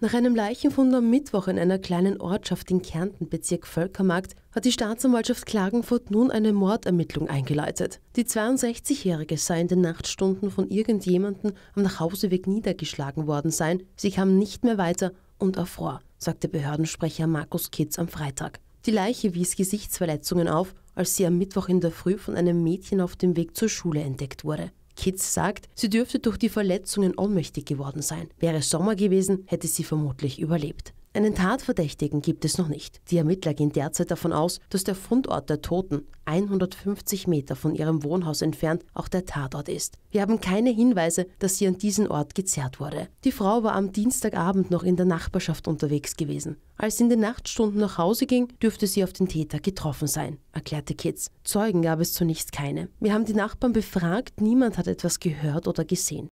Nach einem Leichenfund am Mittwoch in einer kleinen Ortschaft in Kärnten, Bezirk Völkermarkt, hat die Staatsanwaltschaft Klagenfurt nun eine Mordermittlung eingeleitet. Die 62-Jährige sei in den Nachtstunden von irgendjemandem am Nachhauseweg niedergeschlagen worden sein. Sie kam nicht mehr weiter und erfror, sagte Behördensprecher Markus Kitz am Freitag. Die Leiche wies Gesichtsverletzungen auf, als sie am Mittwoch in der Früh von einem Mädchen auf dem Weg zur Schule entdeckt wurde. Kitz sagt, sie dürfte durch die Verletzungen ohnmächtig geworden sein. Wäre Sommer gewesen, hätte sie vermutlich überlebt. Einen Tatverdächtigen gibt es noch nicht. Die Ermittler gehen derzeit davon aus, dass der Fundort der Toten 150 Meter von ihrem Wohnhaus entfernt auch der Tatort ist. Wir haben keine Hinweise, dass sie an diesen Ort gezerrt wurde. Die Frau war am Dienstagabend noch in der Nachbarschaft unterwegs gewesen. Als sie in den Nachtstunden nach Hause ging, dürfte sie auf den Täter getroffen sein, erklärte Kitz. Zeugen gab es zunächst keine. Wir haben die Nachbarn befragt, niemand hat etwas gehört oder gesehen.